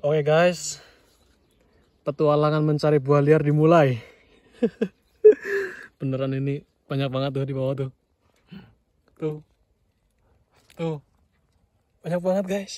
Oke okay guys, petualangan mencari buah liar dimulai. Beneran ini banyak banget tuh di bawah tuh. Tuh. Tuh. Banyak banget guys.